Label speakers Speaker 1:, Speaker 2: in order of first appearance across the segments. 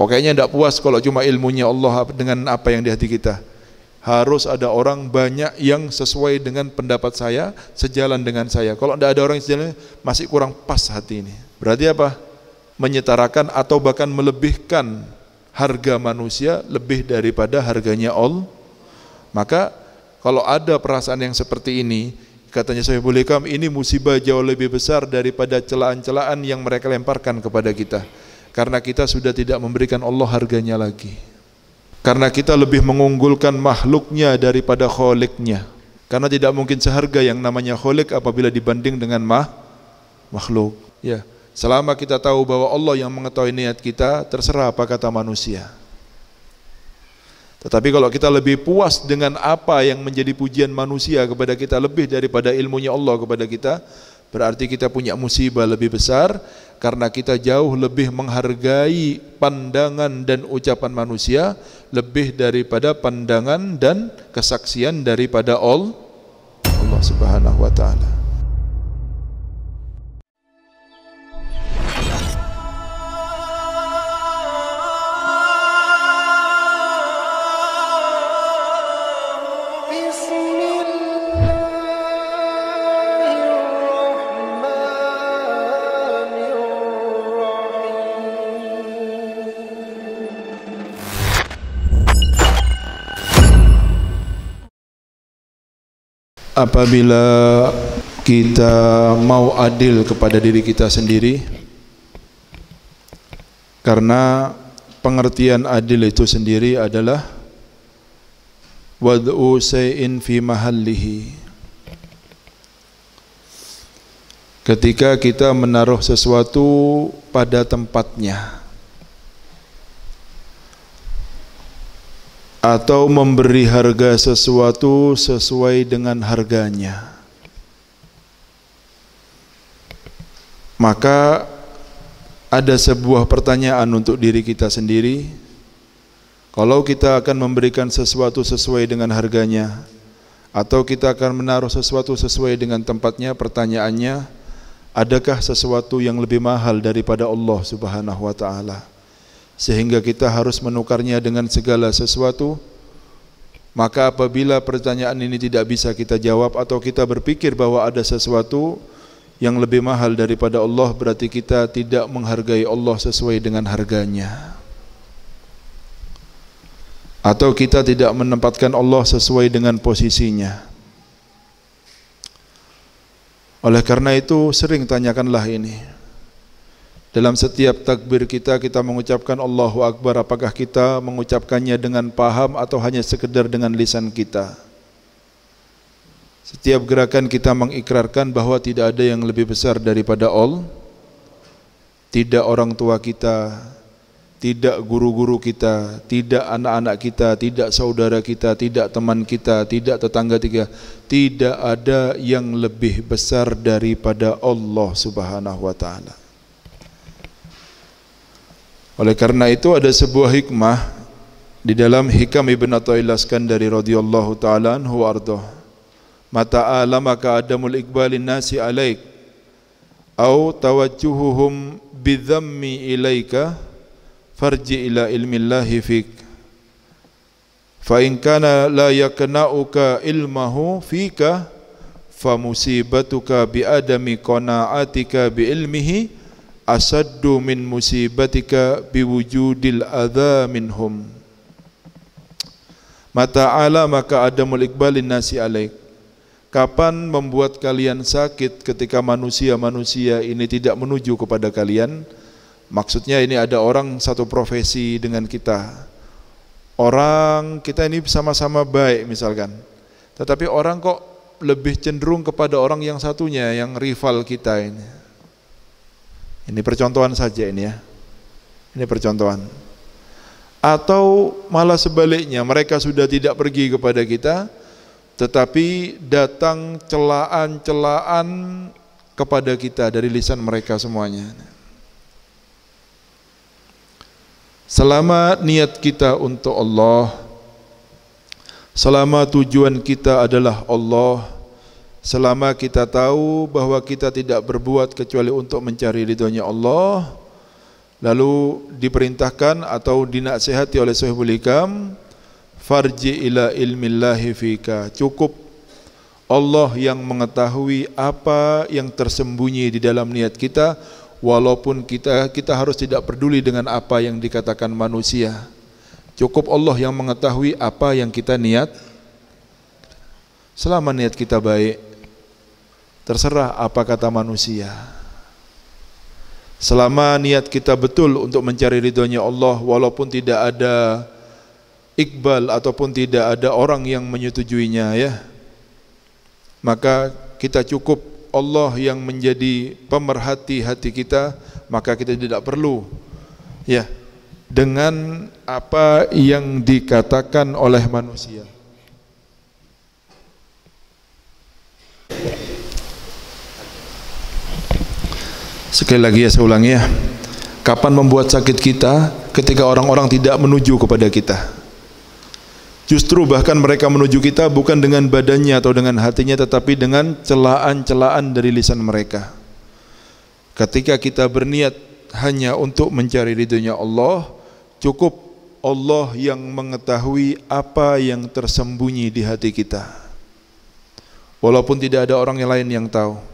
Speaker 1: Kok kayaknya tidak puas kalau cuma ilmunya Allah dengan apa yang di hati kita. Harus ada orang banyak yang sesuai dengan pendapat saya, sejalan dengan saya. Kalau tidak ada orang yang sejalan, masih kurang pas hati ini. Berarti apa? Menyetarakan atau bahkan melebihkan harga manusia lebih daripada harganya Allah. Maka kalau ada perasaan yang seperti ini, katanya saya boleh ini musibah jauh lebih besar daripada celaan-celaan yang mereka lemparkan kepada kita. Karena kita sudah tidak memberikan Allah harganya lagi. Karena kita lebih mengunggulkan makhluknya daripada kholiknya. Karena tidak mungkin seharga yang namanya kholik apabila dibanding dengan mah, makhluk. Ya, selama kita tahu bahwa Allah yang mengetahui niat kita, terserah apa kata manusia. Tetapi kalau kita lebih puas dengan apa yang menjadi pujian manusia kepada kita lebih daripada ilmunya Allah kepada kita, Berarti kita punya musibah lebih besar karena kita jauh lebih menghargai pandangan dan ucapan manusia lebih daripada pandangan dan kesaksian daripada Allah Subhanahu wa taala. apabila kita mau adil kepada diri kita sendiri karena pengertian adil itu sendiri adalah wad'u say'in fi mahallihi ketika kita menaruh sesuatu pada tempatnya atau memberi harga sesuatu sesuai dengan harganya. Maka ada sebuah pertanyaan untuk diri kita sendiri. Kalau kita akan memberikan sesuatu sesuai dengan harganya atau kita akan menaruh sesuatu sesuai dengan tempatnya, pertanyaannya, adakah sesuatu yang lebih mahal daripada Allah Subhanahu wa taala? sehingga kita harus menukarnya dengan segala sesuatu maka apabila pertanyaan ini tidak bisa kita jawab atau kita berpikir bahwa ada sesuatu yang lebih mahal daripada Allah berarti kita tidak menghargai Allah sesuai dengan harganya atau kita tidak menempatkan Allah sesuai dengan posisinya. Oleh karena itu sering tanyakanlah ini. Dalam setiap takbir kita, kita mengucapkan Allahu Akbar. Apakah kita mengucapkannya dengan paham atau hanya sekedar dengan lisan kita? Setiap gerakan kita mengikrarkan bahwa tidak ada yang lebih besar daripada Allah. Tidak orang tua kita, tidak guru-guru kita, tidak anak-anak kita, tidak saudara kita, tidak teman kita, tidak tetangga tiga. Tidak ada yang lebih besar daripada Allah Subhanahu wa taala. Oleh karena itu ada sebuah hikmah di dalam Hikam Ibn Atha'illah Skandari radhiyallahu taala anhu ardhah. Mata alamaka adamul iqbalin nasi alaik au tawajjuhuhum bidhammi ilaika farji ila ilmillahi fik. Fa in kana la yakna'uka ilmahu fika fa musibatuka bi adami qana'atika bi ilmihi asaddu min musibatika biwujudil adha minhum mata ala maka adamul ikbalin nasi alaik kapan membuat kalian sakit ketika manusia-manusia ini tidak menuju kepada kalian maksudnya ini ada orang satu profesi dengan kita orang kita ini sama-sama baik misalkan tetapi orang kok lebih cenderung kepada orang yang satunya yang rival kita ini ini percontohan saja ini ya. Ini percontohan. Atau malah sebaliknya, mereka sudah tidak pergi kepada kita, tetapi datang celaan-celaan kepada kita dari lisan mereka semuanya. Selama niat kita untuk Allah, selama tujuan kita adalah Allah, Selama kita tahu bahwa kita tidak berbuat kecuali untuk mencari ridhonya Allah, lalu diperintahkan atau dinasihati oleh Sahibul Hikam, farji ila ilmillahi fika. Cukup Allah yang mengetahui apa yang tersembunyi di dalam niat kita walaupun kita kita harus tidak peduli dengan apa yang dikatakan manusia. Cukup Allah yang mengetahui apa yang kita niat selama niat kita baik Terserah apa kata manusia. Selama niat kita betul untuk mencari ridhonya Allah walaupun tidak ada iqbal ataupun tidak ada orang yang menyetujuinya ya. Maka kita cukup Allah yang menjadi pemerhati hati kita, maka kita tidak perlu ya dengan apa yang dikatakan oleh manusia. Sekali lagi ya saya ulangi ya. Kapan membuat sakit kita? Ketika orang-orang tidak menuju kepada kita. Justru bahkan mereka menuju kita bukan dengan badannya atau dengan hatinya tetapi dengan celaan-celaan dari lisan mereka. Ketika kita berniat hanya untuk mencari ridhonya Allah, cukup Allah yang mengetahui apa yang tersembunyi di hati kita. Walaupun tidak ada orang yang lain yang tahu.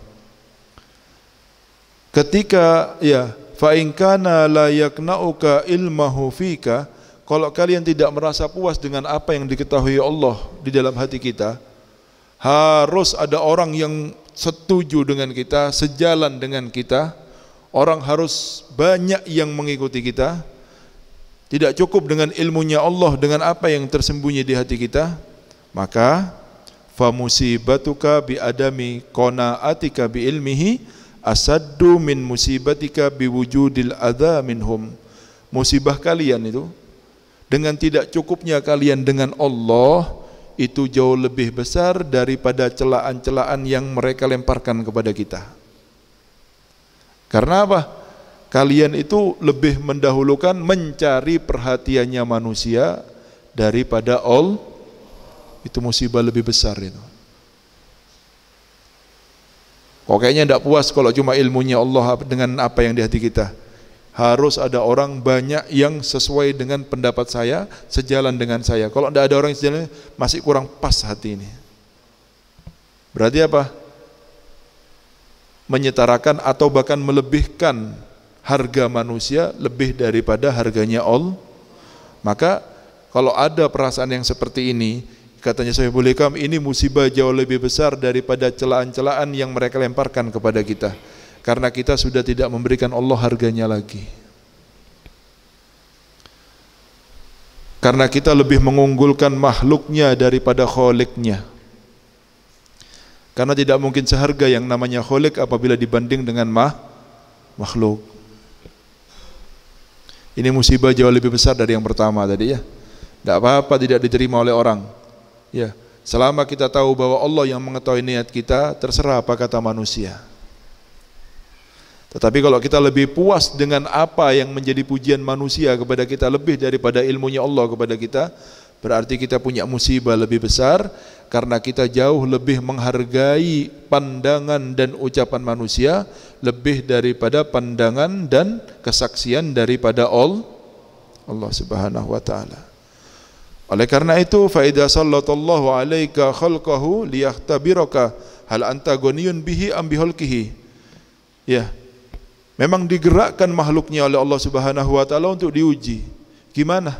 Speaker 1: Ketika ya fa in kana la yakna'uka ilmahu fika kalau kalian tidak merasa puas dengan apa yang diketahui Allah di dalam hati kita, harus ada orang yang setuju dengan kita, sejalan dengan kita. Orang harus banyak yang mengikuti kita. Tidak cukup dengan ilmunya Allah dengan apa yang tersembunyi di hati kita, maka famusibatuka bi adami qanaatika bi ilmihi asaddu min musibatika biwujudil adha minhum musibah kalian itu dengan tidak cukupnya kalian dengan Allah itu jauh lebih besar daripada celaan-celaan yang mereka lemparkan kepada kita karena apa kalian itu lebih mendahulukan mencari perhatiannya manusia daripada All itu musibah lebih besar itu Kok oh, kayaknya tidak puas kalau cuma ilmunya Allah dengan apa yang di hati kita. Harus ada orang banyak yang sesuai dengan pendapat saya, sejalan dengan saya. Kalau tidak ada orang yang sejalan, masih kurang pas hati ini. Berarti apa? Menyetarakan atau bahkan melebihkan harga manusia lebih daripada harganya Allah. Maka kalau ada perasaan yang seperti ini, Katanya boleh Hikam, ini musibah jauh lebih besar daripada celaan-celaan yang mereka lemparkan kepada kita. Karena kita sudah tidak memberikan Allah harganya lagi. Karena kita lebih mengunggulkan makhluknya daripada kholiknya. Karena tidak mungkin seharga yang namanya kholik apabila dibanding dengan mah, makhluk. Ini musibah jauh lebih besar dari yang pertama tadi ya. Tidak apa-apa tidak diterima oleh orang. Ya, selama kita tahu bahwa Allah yang mengetahui niat kita, terserah apa kata manusia. Tetapi kalau kita lebih puas dengan apa yang menjadi pujian manusia kepada kita lebih daripada ilmunya Allah kepada kita, berarti kita punya musibah lebih besar karena kita jauh lebih menghargai pandangan dan ucapan manusia lebih daripada pandangan dan kesaksian daripada Allah Subhanahu wa taala. Oleh karena itu, faida sallallahu alaika khalqahu liyahtabiraka hal anta bihi am bihalqihi. Ya. Memang digerakkan makhluknya oleh Allah Subhanahu wa taala untuk diuji. Gimana?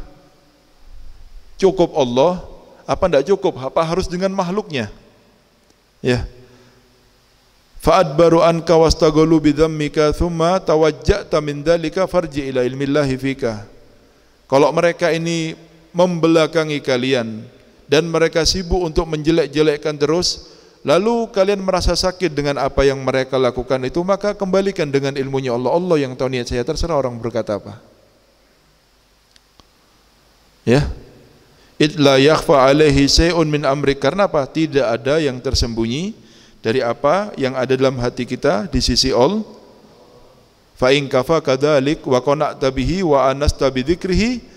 Speaker 1: Cukup Allah apa tidak cukup? Apa harus dengan makhluknya? Ya. Fa'adbaru anka wastaghalu bidhammika thumma tawajja'ta min dhalika farji ila ilmillahi fika. Kalau mereka ini membelakangi kalian dan mereka sibuk untuk menjelek-jelekkan terus lalu kalian merasa sakit dengan apa yang mereka lakukan itu maka kembalikan dengan ilmunya Allah Allah yang tahu niat saya terserah orang berkata apa ya itla yakhfa alaihi sayun min amri karena apa tidak ada yang tersembunyi dari apa yang ada dalam hati kita di sisi Allah fa in kafa kadzalik wa qana tabihi wa anas tabidzikrihi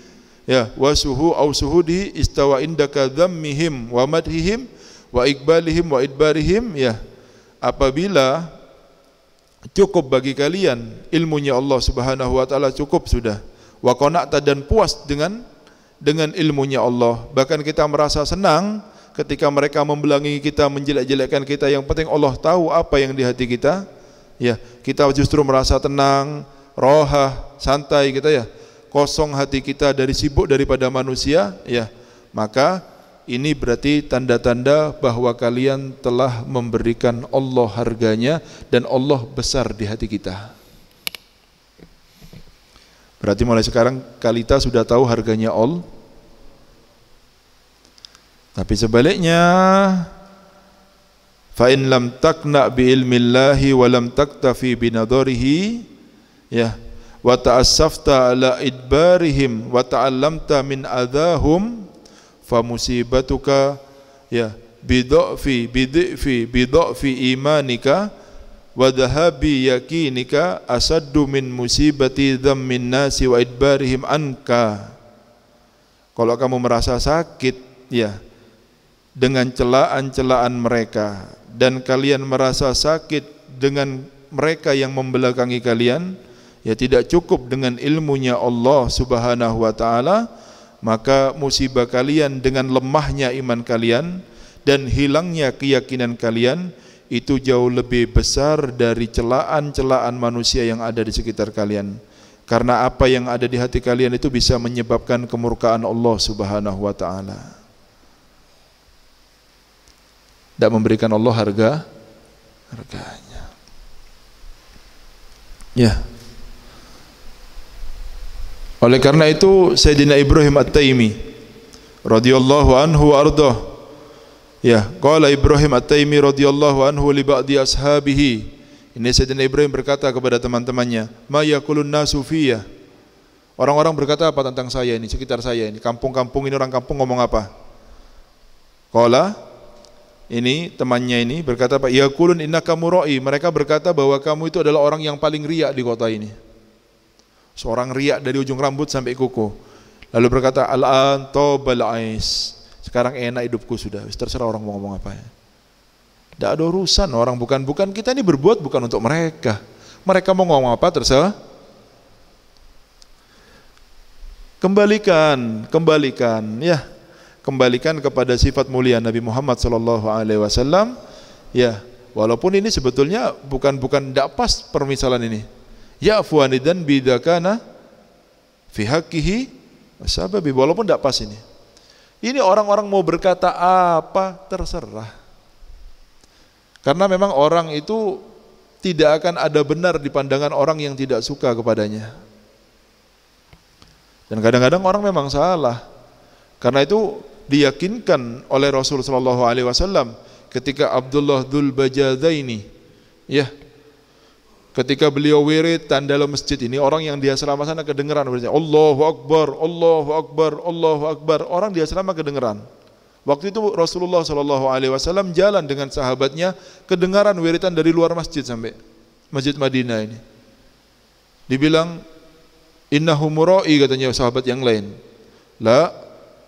Speaker 1: ya wasuhu au suhudi istawa indaka dhammihim wa madhihim wa ikbalihim wa idbarihim ya apabila cukup bagi kalian ilmunya Allah Subhanahu wa taala cukup sudah wa qana'ta dan puas dengan dengan ilmunya Allah bahkan kita merasa senang ketika mereka membelangi kita menjelek-jelekkan kita yang penting Allah tahu apa yang di hati kita ya kita justru merasa tenang rohah santai kita ya kosong hati kita dari sibuk daripada manusia, ya, maka ini berarti tanda-tanda bahwa kalian telah memberikan Allah harganya dan Allah besar di hati kita. Berarti mulai sekarang Kalita sudah tahu harganya all. Tapi sebaliknya fa in lam takna bi ilmillahi wa lam taktafi bi ya wa ta'assafta ala idbarihim wa ta'allamta min adahum fa musibatuka ya bidhafi bidhifi bidhafi imanika wa dhahabi yakinika asaddu min musibati dhammin nasi wa idbarihim anka kalau kamu merasa sakit ya dengan celaan-celaan mereka dan kalian merasa sakit dengan mereka yang membelakangi kalian ya tidak cukup dengan ilmunya Allah Subhanahu wa taala maka musibah kalian dengan lemahnya iman kalian dan hilangnya keyakinan kalian itu jauh lebih besar dari celaan-celaan manusia yang ada di sekitar kalian karena apa yang ada di hati kalian itu bisa menyebabkan kemurkaan Allah Subhanahu wa taala tidak memberikan Allah harga harganya ya yeah. Oleh karena itu Sayyidina Ibrahim At-Taimi radhiyallahu anhu wa ya qala Ibrahim At-Taimi radhiyallahu anhu li ba'di ashabihi ini Sayyidina Ibrahim berkata kepada teman-temannya ma yaqulun nasu fiyya orang-orang berkata apa tentang saya ini sekitar saya ini kampung-kampung ini orang kampung ngomong apa qala ini temannya ini berkata apa yaqulun innaka murai mereka berkata bahwa kamu itu adalah orang yang paling riak di kota ini Seorang riak dari ujung rambut sampai kuku. Lalu berkata, Al-an tobal ais. Sekarang enak hidupku sudah. Terserah orang mau ngomong apa ya. Tidak ada urusan orang bukan-bukan. Kita ini berbuat bukan untuk mereka. Mereka mau ngomong apa terserah. Kembalikan, kembalikan, ya, kembalikan kepada sifat mulia Nabi Muhammad Sallallahu Alaihi Wasallam. Ya, walaupun ini sebetulnya bukan bukan tidak pas permisalan ini ya'fu anidan bidakana fi haqqihi wasababi walaupun tidak pas ini. Ini orang-orang mau berkata apa terserah. Karena memang orang itu tidak akan ada benar di pandangan orang yang tidak suka kepadanya. Dan kadang-kadang orang memang salah. Karena itu diyakinkan oleh Rasulullah Shallallahu alaihi wasallam ketika Abdullah dzul Bajadaini ya Ketika beliau wiritan dalam masjid ini, orang yang di asrama sana kedengeran wiridnya. Allahu Akbar, Allahu Akbar, Allahu Akbar. Orang di asrama kedengeran. Waktu itu Rasulullah Shallallahu Alaihi Wasallam jalan dengan sahabatnya, kedengaran wiritan dari luar masjid sampai masjid Madinah ini. Dibilang innahumurai katanya sahabat yang lain. La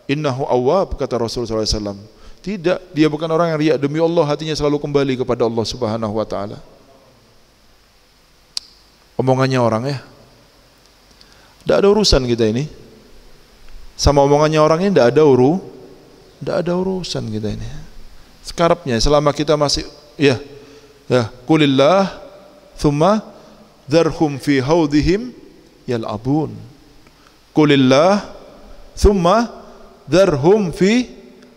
Speaker 1: innahu awab kata Rasulullah Shallallahu Alaihi Wasallam. Tidak, dia bukan orang yang riak. Demi Allah hatinya selalu kembali kepada Allah Subhanahu Wa Taala omongannya orang ya. Tidak ada urusan kita ini. Sama omongannya orang ini tidak ada uru, tidak ada urusan kita ini. Sekarapnya selama kita masih ya ya kulillah thumma darhum fi haudihim yal'abun. Kulillah thumma darhum fi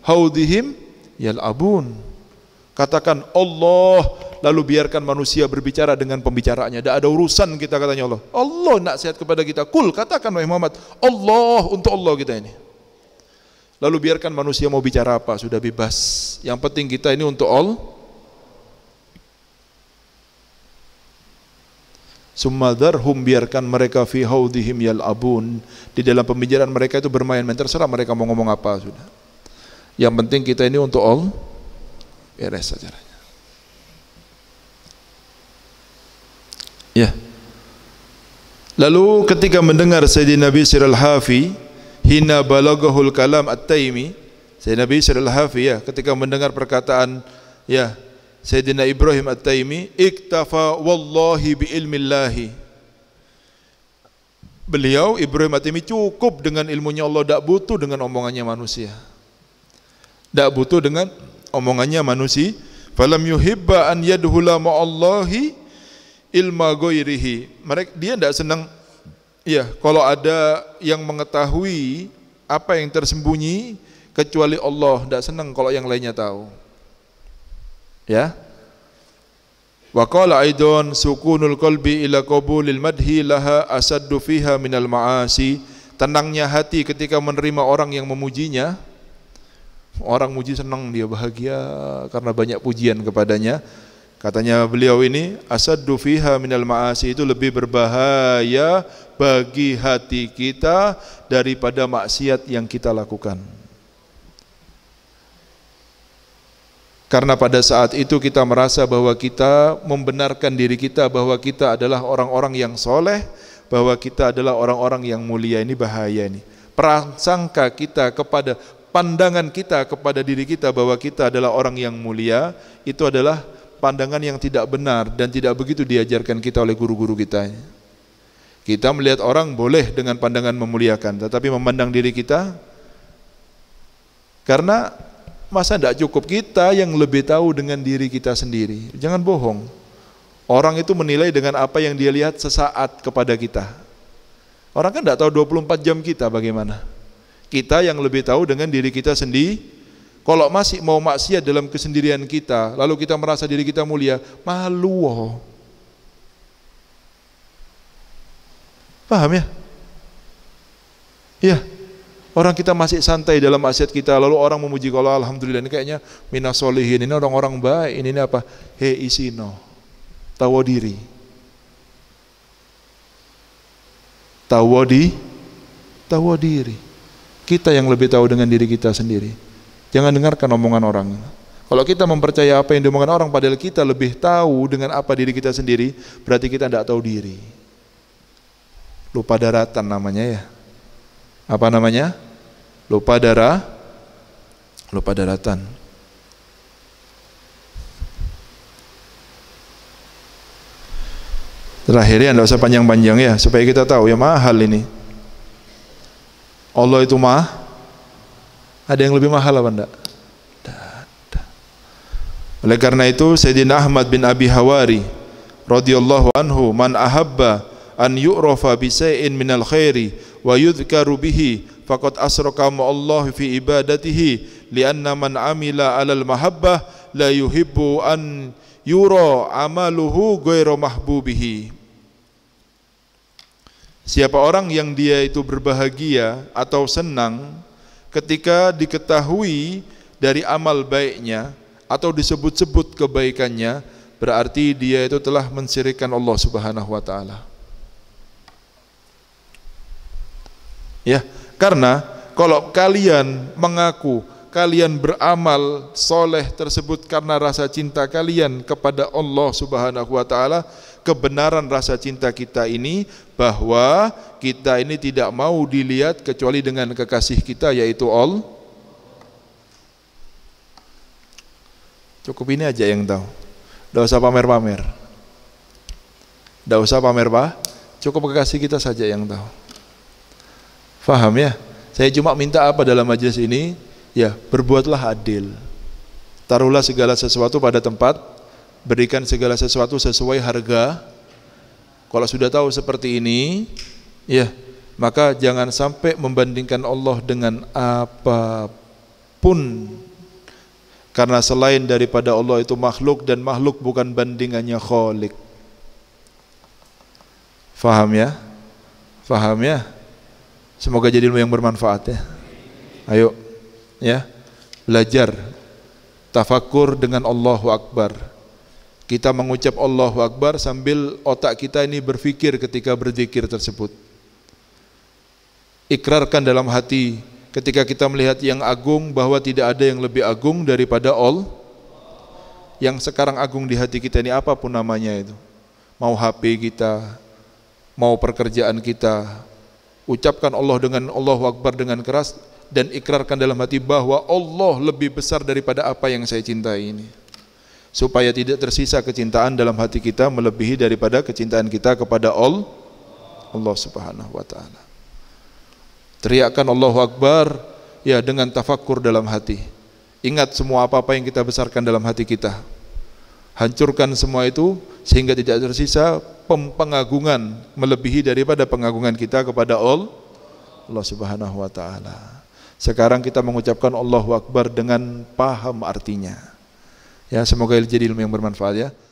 Speaker 1: haudihim yal'abun. Katakan Allah lalu biarkan manusia berbicara dengan pembicaraannya. Tidak ada urusan kita katanya Allah. Allah nak sehat kepada kita. Kul katakan wahai Muhammad, Allah untuk Allah kita ini. Lalu biarkan manusia mau bicara apa, sudah bebas. Yang penting kita ini untuk all. hum biarkan mereka fi haudihim abun Di dalam pembicaraan mereka itu bermain-main. Terserah mereka mau ngomong apa sudah. Yang penting kita ini untuk all. Beres saja. Ya. Lalu ketika mendengar Sayyidina Nabi al-Hafi hina balagahul kalam at-Taimi, Sayyidina Nabi al-Hafi ya, ketika mendengar perkataan ya Sayyidina Ibrahim at-Taimi, iktafa wallahi bi ilmillahi. Beliau Ibrahim at-Taimi cukup dengan ilmunya Allah, tak butuh dengan omongannya manusia. Tak butuh dengan omongannya manusia. Falam yuhibba an yadhula ma'allahi ilma goirihi. Mereka dia tidak senang ya kalau ada yang mengetahui apa yang tersembunyi kecuali Allah tidak senang kalau yang lainnya tahu. Ya. Wa qala Aidon sukunul qalbi ila qabulil madhi laha asaddu fiha minal ma'asi. Tenangnya hati ketika menerima orang yang memujinya. Orang muji senang dia bahagia karena banyak pujian kepadanya Katanya beliau ini asaddu fiha minal ma'asi itu lebih berbahaya bagi hati kita daripada maksiat yang kita lakukan. Karena pada saat itu kita merasa bahwa kita membenarkan diri kita bahwa kita adalah orang-orang yang soleh, bahwa kita adalah orang-orang yang mulia ini bahaya ini. Prasangka kita kepada pandangan kita kepada diri kita bahwa kita adalah orang yang mulia itu adalah pandangan yang tidak benar dan tidak begitu diajarkan kita oleh guru-guru kita. Kita melihat orang boleh dengan pandangan memuliakan, tetapi memandang diri kita karena masa tidak cukup kita yang lebih tahu dengan diri kita sendiri. Jangan bohong. Orang itu menilai dengan apa yang dia lihat sesaat kepada kita. Orang kan tidak tahu 24 jam kita bagaimana. Kita yang lebih tahu dengan diri kita sendiri kalau masih mau maksiat dalam kesendirian kita, lalu kita merasa diri kita mulia, malu. Oh. Paham ya? Iya. Orang kita masih santai dalam maksiat kita, lalu orang memuji kalau alhamdulillah ini kayaknya minas solihin, ini orang-orang baik, ini, ini apa? He isino, tawa diri. Tawa di, tawa diri. Kita yang lebih tahu dengan diri kita sendiri. Jangan dengarkan omongan orang. Kalau kita mempercaya apa yang diomongkan orang padahal kita lebih tahu dengan apa diri kita sendiri, berarti kita tidak tahu diri. Lupa daratan namanya ya. Apa namanya? Lupa darah lupa daratan. Terakhir ya, tidak usah panjang-panjang ya, supaya kita tahu ya mahal ini. Allah itu mah ada yang lebih mahal apa enggak? Oleh karena itu Sayyidina Ahmad bin Abi Hawari radhiyallahu anhu man ahabba an yu'rafa bi shay'in minal khairi wa yudhkaru bihi faqad asraka Allah fi ibadatihi lianna man amila alal mahabbah la yuhibbu an yura amaluhu ghairu mahbubihi Siapa orang yang dia itu berbahagia atau senang ketika diketahui dari amal baiknya atau disebut-sebut kebaikannya berarti dia itu telah mensyirikkan Allah Subhanahu wa taala. Ya, karena kalau kalian mengaku kalian beramal soleh tersebut karena rasa cinta kalian kepada Allah Subhanahu wa taala, kebenaran rasa cinta kita ini bahwa kita ini tidak mau dilihat kecuali dengan kekasih kita yaitu all Cukup ini aja yang tahu. Tidak usah pamer-pamer. Tidak usah pamer pak. Cukup kekasih kita saja yang tahu. Faham ya? Saya cuma minta apa dalam majelis ini? Ya, berbuatlah adil. Taruhlah segala sesuatu pada tempat berikan segala sesuatu sesuai harga. Kalau sudah tahu seperti ini, ya, maka jangan sampai membandingkan Allah dengan apapun. Karena selain daripada Allah itu makhluk dan makhluk bukan bandingannya kholik. Faham ya? Faham ya? Semoga jadi ilmu yang bermanfaat ya. Ayo, ya, belajar tafakur dengan Allahu Akbar kita mengucap Allahu Akbar sambil otak kita ini berfikir ketika berzikir tersebut. Ikrarkan dalam hati ketika kita melihat yang agung bahwa tidak ada yang lebih agung daripada Allah. Yang sekarang agung di hati kita ini apapun namanya itu. Mau HP kita, mau pekerjaan kita, ucapkan Allah dengan Allahu Akbar dengan keras dan ikrarkan dalam hati bahwa Allah lebih besar daripada apa yang saya cintai ini supaya tidak tersisa kecintaan dalam hati kita melebihi daripada kecintaan kita kepada Allah Allah Subhanahu wa taala. Teriakkan Allahu Akbar ya dengan tafakur dalam hati. Ingat semua apa-apa yang kita besarkan dalam hati kita. Hancurkan semua itu sehingga tidak tersisa pengagungan melebihi daripada pengagungan kita kepada Allah Allah Subhanahu wa taala. Sekarang kita mengucapkan Allahu Akbar dengan paham artinya. Ya, semoga jadi ilmu yang bermanfaat ya.